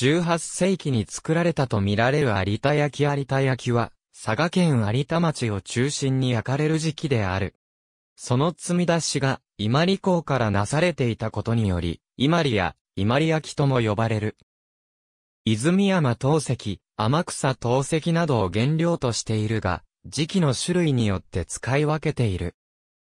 18世紀に作られたと見られる有田焼有田焼は、佐賀県有田町を中心に焼かれる時期である。その積み出しが、伊万里港からなされていたことにより、伊万里や、伊万里焼とも呼ばれる。泉山陶石、天草陶石などを原料としているが、時期の種類によって使い分けている。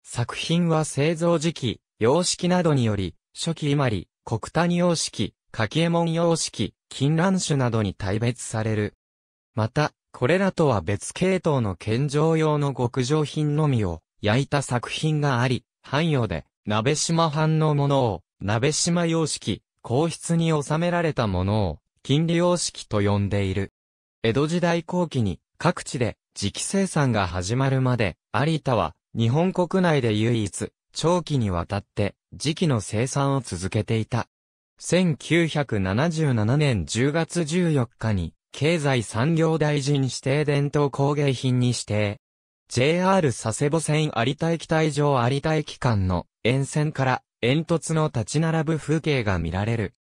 作品は製造時期、様式などにより、初期伊万里、国谷様式、柿右衛門様式、金卵種などに大別される。また、これらとは別系統の献上用の極上品のみを焼いた作品があり、汎用で、鍋島藩のものを、鍋島様式、皇室に収められたものを、金利様式と呼んでいる。江戸時代後期に、各地で、磁気生産が始まるまで、有田は、日本国内で唯一、長期にわたって、磁気の生産を続けていた。1977年10月14日に、経済産業大臣指定伝統工芸品に指定。JR 佐世保線有田駅帯上有田駅間の沿線から煙突の立ち並ぶ風景が見られる。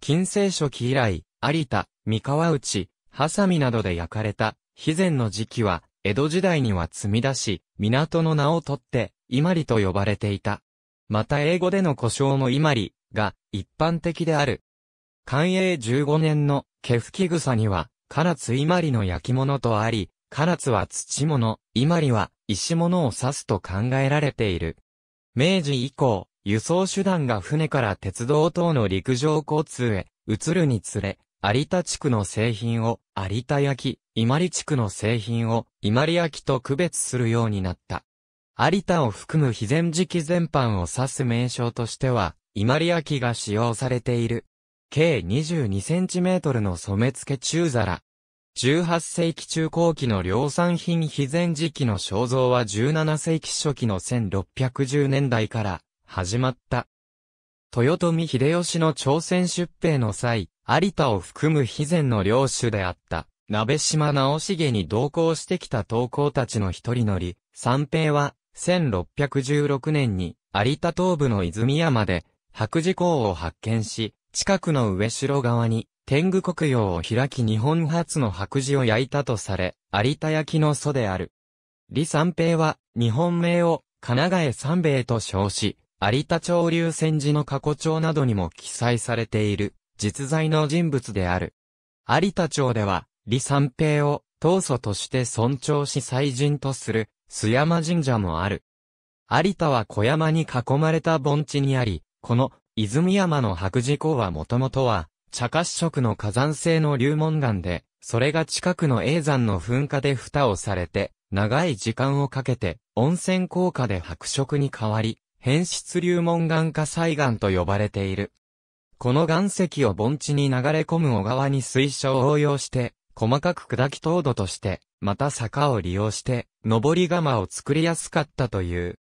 近世初期以来、有田、三河内、ハサミなどで焼かれた、肥前の時期は、江戸時代には積み出し、港の名を取って、伊万里と呼ばれていた。また英語での故障も伊万里、が一般的である。寛永15年の毛吹草には、唐津伊万里の焼き物とあり、唐津は土物、伊万里は石物を指すと考えられている。明治以降、輸送手段が船から鉄道等の陸上交通へ移るにつれ、有田地区の製品を有田焼、伊万里地区の製品を伊万里焼と区別するようになった。有田を含む非前時期全般を指す名称としては、伊万里焼が使用されている。計2 2トルの染付中皿。18世紀中後期の量産品非前時期の肖像は17世紀初期の1610年代から始まった。豊臣秀吉の朝鮮出兵の際、有田を含む秘前の領主であった、鍋島直重に同行してきた投稿たちの一人乗り、三平は、1616年に、有田東部の泉山で、白磁港を発見し、近くの上城側に天狗国曜を開き日本初の白磁を焼いたとされ、有田焼の祖である。李三平は日本名を神奈川三兵衛と称し、有田潮流戦時の過去帳などにも記載されている実在の人物である。有田町では、李三平を当祖として尊重し祭人とする須山神社もある。有田は小山に囲まれた盆地にあり、この、泉山の白磁港はもともとは、茶褐色の火山性の流紋岩で、それが近くの永山の噴火で蓋をされて、長い時間をかけて、温泉効果で白色に変わり、変質流紋岩火災岩と呼ばれている。この岩石を盆地に流れ込む小川に水車を応用して、細かく砕き糖度として、また坂を利用して、登り釜を作りやすかったという。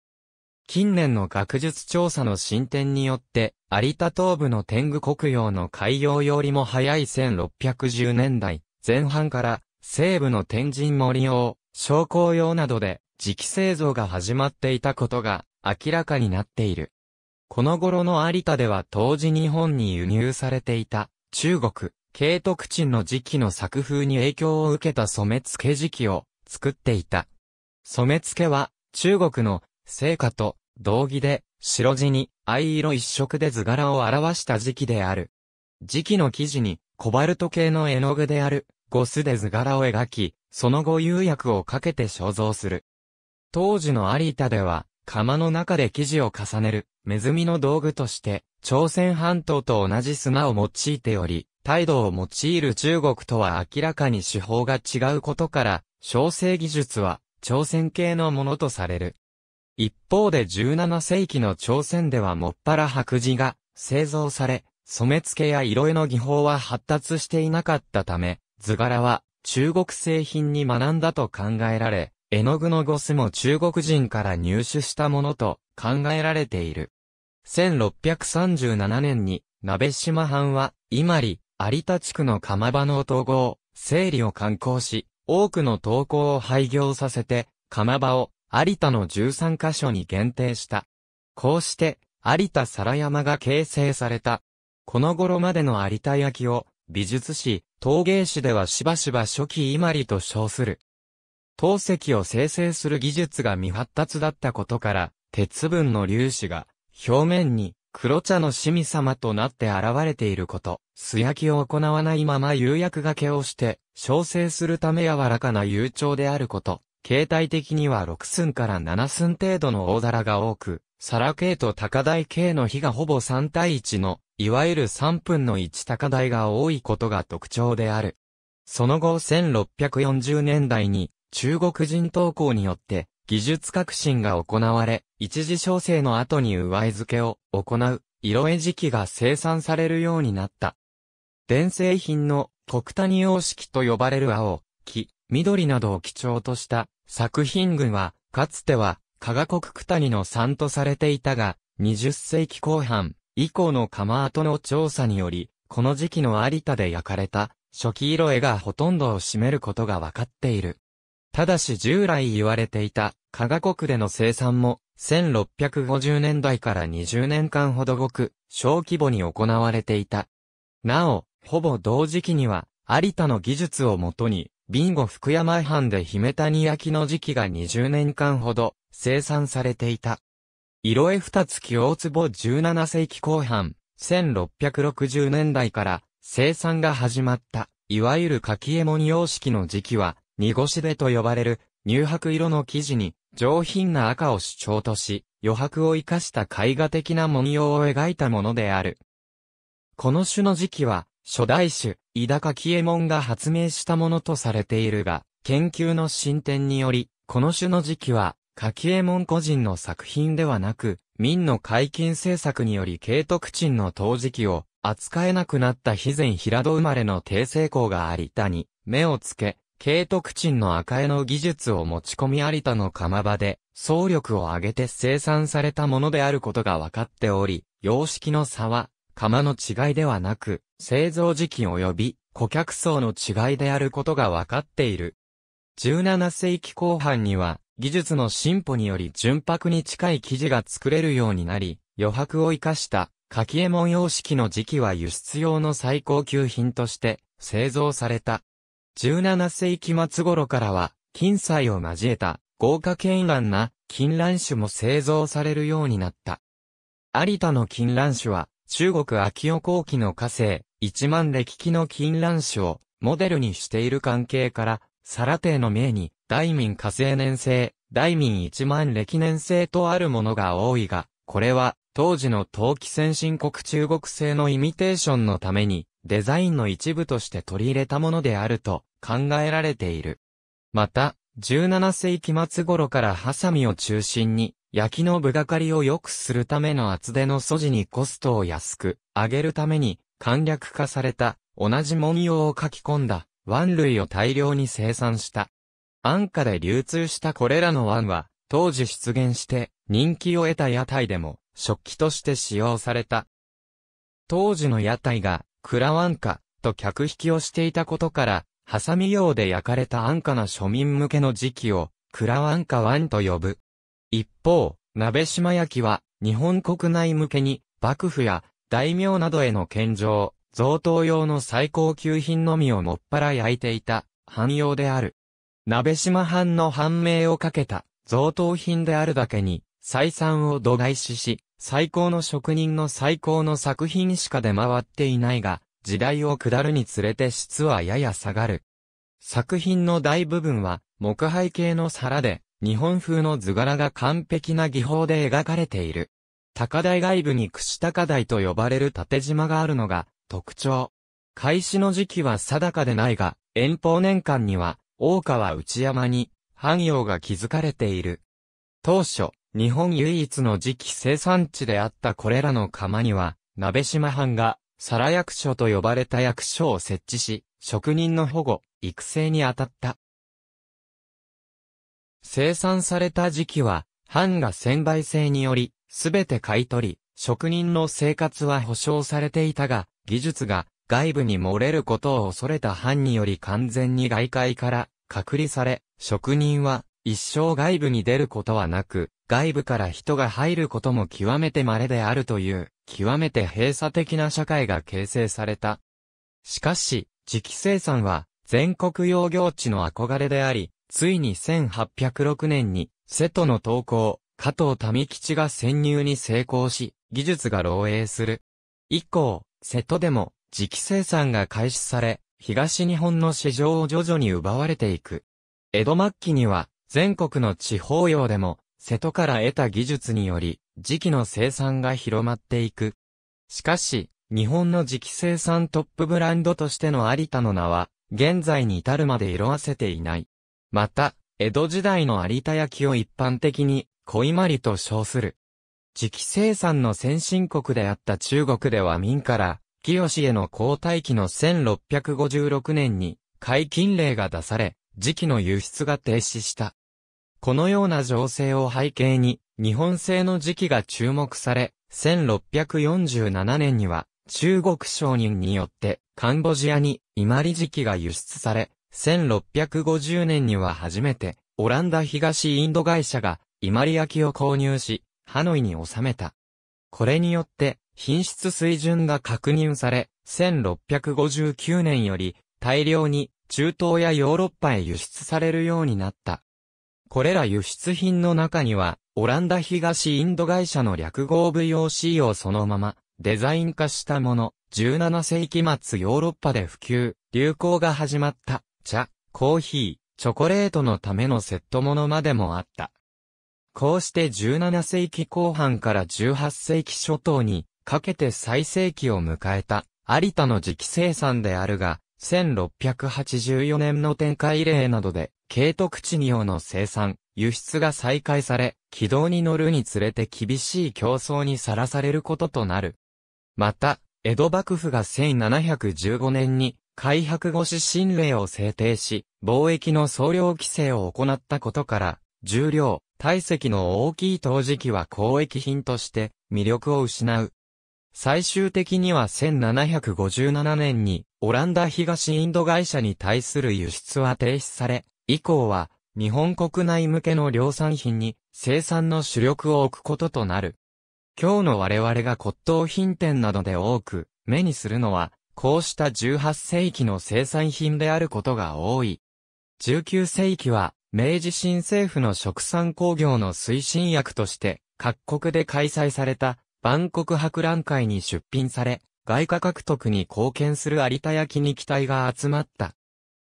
近年の学術調査の進展によって、有田東部の天狗国用の海洋よりも早い1610年代前半から西部の天神森用、商工用などで磁気製造が始まっていたことが明らかになっている。この頃の有田では当時日本に輸入されていた中国、慶徳鎮の磁気の作風に影響を受けた染付磁気を作っていた。染付は中国の成果と道着で、白地に藍色一色で図柄を表した時期である。時期の生地に、コバルト系の絵の具である、ゴスで図柄を描き、その後釉薬をかけて肖像する。当時の有田では、釜の中で生地を重ねる、ネズミの道具として、朝鮮半島と同じ砂を用いており、態度を用いる中国とは明らかに手法が違うことから、調整技術は、朝鮮系のものとされる。一方で17世紀の朝鮮ではもっぱら白磁が製造され、染め付けや色絵の技法は発達していなかったため、図柄は中国製品に学んだと考えられ、絵の具のゴスも中国人から入手したものと考えられている。1637年に、鍋島藩は、伊万里、有田地区の釜場の統合、整理を観光し、多くの投稿を廃業させて、釜場を有田の13箇所に限定した。こうして、有田皿山が形成された。この頃までの有田焼を、美術史、陶芸史ではしばしば初期伊万里と称する。陶石を生成する技術が未発達だったことから、鉄分の粒子が、表面に、黒茶の神様となって現れていること、素焼きを行わないまま釉薬がけをして、焼成するため柔らかな釉調であること、形態的には6寸から7寸程度の大皿が多く、皿系と高台系の比がほぼ3対1の、いわゆる3分の1高台が多いことが特徴である。その後1640年代に中国人投稿によって技術革新が行われ、一時調整の後に上絵付けを行う色絵時期が生産されるようになった。伝製品の国谷様式と呼ばれる青、木、緑などを基調とした作品群は、かつては、加賀国九谷の産とされていたが、20世紀後半以降の釜跡の調査により、この時期の有田で焼かれた初期色絵がほとんどを占めることが分かっている。ただし従来言われていた加賀国での生産も1650年代から20年間ほどごく小規模に行われていた。なお、ほぼ同時期には有田の技術をもとにビンゴ福山藩で姫谷焼きの時期が20年間ほど生産されていた。色絵二月大坪17世紀後半、1660年代から生産が始まった、いわゆる柿絵文様式の時期は、濁しでと呼ばれる乳白色の生地に上品な赤を主張とし、余白を生かした絵画的な文様を描いたものである。この種の時期は、初代種、伊高柿右衛門が発明したものとされているが、研究の進展により、この種の時期は、柿右衛門個人の作品ではなく、民の解禁政策により慶徳鎮の陶磁器を扱えなくなった肥前平戸生まれの帝政公が有田に目をつけ、慶徳鎮の赤絵の技術を持ち込み有田の釜場で総力を挙げて生産されたものであることが分かっており、様式の差は釜の違いではなく、製造時期及び顧客層の違いであることが分かっている。17世紀後半には、技術の進歩により純白に近い生地が作れるようになり、余白を生かした柿右衛門様式の時期は輸出用の最高級品として製造された。17世紀末頃からは、金彩を交えた豪華絢爛な金蘭酒も製造されるようになった。有田の金蘭種は中国秋代後期の火星、一万歴期の金蘭種をモデルにしている関係から、サラテの名に、大民火星年生、大民一万歴年生とあるものが多いが、これは、当時の陶器先進国中国製のイミテーションのために、デザインの一部として取り入れたものであると考えられている。また、17世紀末頃からハサミを中心に、焼きの部がかりを良くするための厚手の素地にコストを安く上げるために、簡略化された、同じ文様を書き込んだ、腕類を大量に生産した。安価で流通したこれらの腕は、当時出現して、人気を得た屋台でも、食器として使用された。当時の屋台が、蔵腕化、と客引きをしていたことから、ハサミ用で焼かれた安価な庶民向けの時期を、蔵腕化腕と呼ぶ。一方、鍋島焼きは、日本国内向けに、幕府や大名などへの献上、贈答用の最高級品のみをもっぱら焼いていた、汎用である。鍋島藩の藩名をかけた、贈答品であるだけに、採算を度外視し、最高の職人の最高の作品しか出回っていないが、時代を下るにつれて質はやや下がる。作品の大部分は、木灰系の皿で、日本風の図柄が完璧な技法で描かれている。高台外部に串高台と呼ばれる縦島があるのが特徴。開始の時期は定かでないが、遠方年間には、大川内山に、繁栄が築かれている。当初、日本唯一の時期生産地であったこれらの窯には、鍋島藩が、皿役所と呼ばれた役所を設置し、職人の保護、育成に当たった。生産された時期は、藩が専売制により、すべて買い取り、職人の生活は保障されていたが、技術が外部に漏れることを恐れた藩により完全に外界から隔離され、職人は一生外部に出ることはなく、外部から人が入ることも極めて稀であるという、極めて閉鎖的な社会が形成された。しかし、磁気生産は全国用業地の憧れであり、ついに1806年に瀬戸の投稿、加藤民吉が潜入に成功し、技術が漏洩する。以降、瀬戸でも、磁気生産が開始され、東日本の市場を徐々に奪われていく。江戸末期には、全国の地方用でも、瀬戸から得た技術により、磁気の生産が広まっていく。しかし、日本の磁気生産トップブランドとしての有田の名は、現在に至るまで色あせていない。また、江戸時代の有田焼を一般的に、いまりと称する。磁気生産の先進国であった中国では民から、清への交代期の1656年に解禁令が出され、磁気の輸出が停止した。このような情勢を背景に、日本製の磁気が注目され、1647年には、中国商人によって、カンボジアに、伊万里磁気が輸出され、1650年には初めて、オランダ東インド会社が、伊万里焼を購入し、ハノイに収めた。これによって、品質水準が確認され、1659年より大量に中東やヨーロッパへ輸出されるようになった。これら輸出品の中には、オランダ東インド会社の略号 VOC をそのままデザイン化したもの、17世紀末ヨーロッパで普及、流行が始まった、茶、コーヒー、チョコレートのためのセットものまでもあった。こうして17世紀後半から18世紀初頭にかけて最盛期を迎えた有田の磁器生産であるが、1684年の展開例などで、軽徳地業の生産、輸出が再開され、軌道に乗るにつれて厳しい競争にさらされることとなる。また、江戸幕府が1715年に、開白後指針令を制定し、貿易の総量規制を行ったことから、重量、体積の大きい陶磁器は交易品として魅力を失う。最終的には1757年にオランダ東インド会社に対する輸出は停止され、以降は日本国内向けの量産品に生産の主力を置くこととなる。今日の我々が骨董品店などで多く目にするのは、こうした18世紀の生産品であることが多い。19世紀は明治新政府の食産工業の推進役として、各国で開催された、万国博覧会に出品され、外貨獲得に貢献する有田焼に期待が集まった。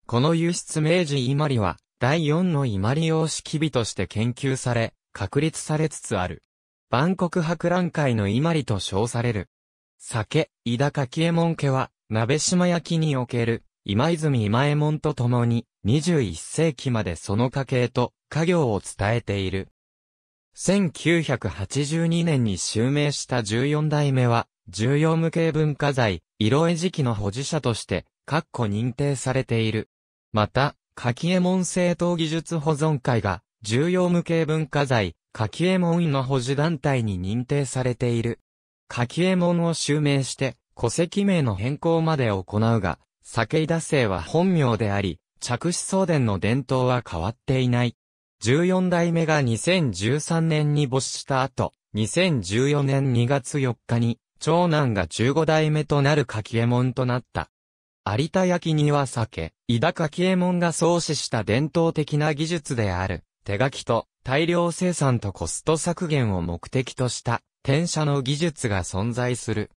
この輸出明治伊万里は、第4の伊万里様式美として研究され、確立されつつある。万国博覧会の伊万里と称される。酒、井田柿右衛門家は、鍋島焼における、今泉今江門と共に、21世紀までその家系と家業を伝えている。1982年に襲名した14代目は、重要無形文化財、色絵時期の保持者として、確固認定されている。また、柿江門政党技術保存会が、重要無形文化財、柿江門院の保持団体に認定されている。柿江門を襲名して、戸籍名の変更まで行うが、酒井田姓は本名であり、着手送電の伝統は変わっていない。14代目が2013年に没した後、2014年2月4日に、長男が15代目となる柿右衛門となった。有田焼には酒、井田柿右衛門が創始した伝統的な技術である、手書きと大量生産とコスト削減を目的とした、転写の技術が存在する。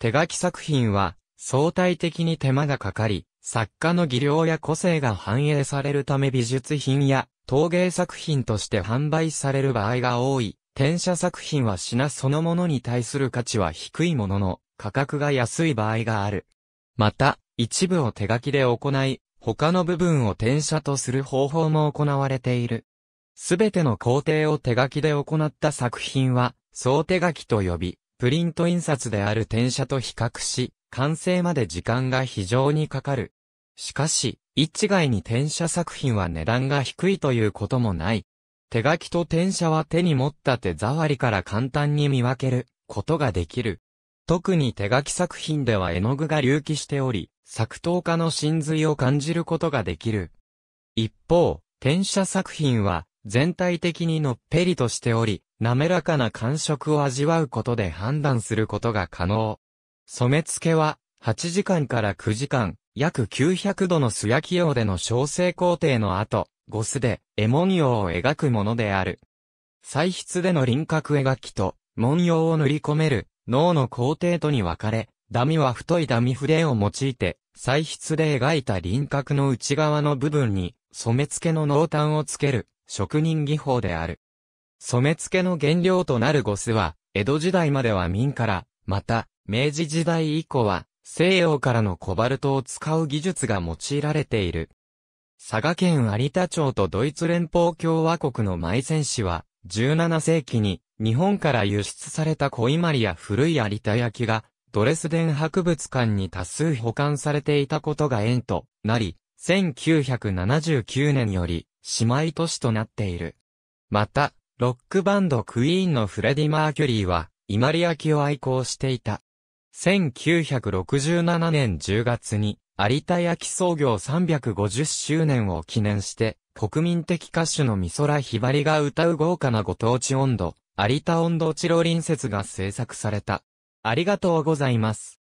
手書き作品は、相対的に手間がかかり、作家の技量や個性が反映されるため美術品や陶芸作品として販売される場合が多い。転写作品は品そのものに対する価値は低いものの、価格が安い場合がある。また、一部を手書きで行い、他の部分を転写とする方法も行われている。すべての工程を手書きで行った作品は、総手書きと呼び、プリント印刷である転写と比較し、完成まで時間が非常にかかる。しかし、一概に転写作品は値段が低いということもない。手書きと転写は手に持った手触りから簡単に見分けることができる。特に手書き作品では絵の具が隆起しており、作刀家の真髄を感じることができる。一方、転写作品は全体的にのっぺりとしており、滑らかな感触を味わうことで判断することが可能。染付は、8時間から9時間、約900度の素焼き用での焼成工程の後、ゴスで、絵文様を描くものである。彩筆での輪郭描きと、文様を塗り込める、脳の工程とに分かれ、ダミは太いダミ筆を用いて、彩筆で描いた輪郭の内側の部分に、染付の濃淡をつける、職人技法である。染付の原料となるゴスは、江戸時代までは民から、また、明治時代以降は、西洋からのコバルトを使う技術が用いられている。佐賀県有田町とドイツ連邦共和国の埋ン市は、17世紀に日本から輸出されたコイマリや古い有田焼が、ドレスデン博物館に多数保管されていたことが縁となり、1979年より姉妹都市となっている。また、ロックバンドクイーンのフレディ・マーキュリーは、伊万里焼を愛好していた。1967年10月に、有田焼創業350周年を記念して、国民的歌手の美空ひばりが歌う豪華なご当地温度、有田温度チロ隣説が制作された。ありがとうございます。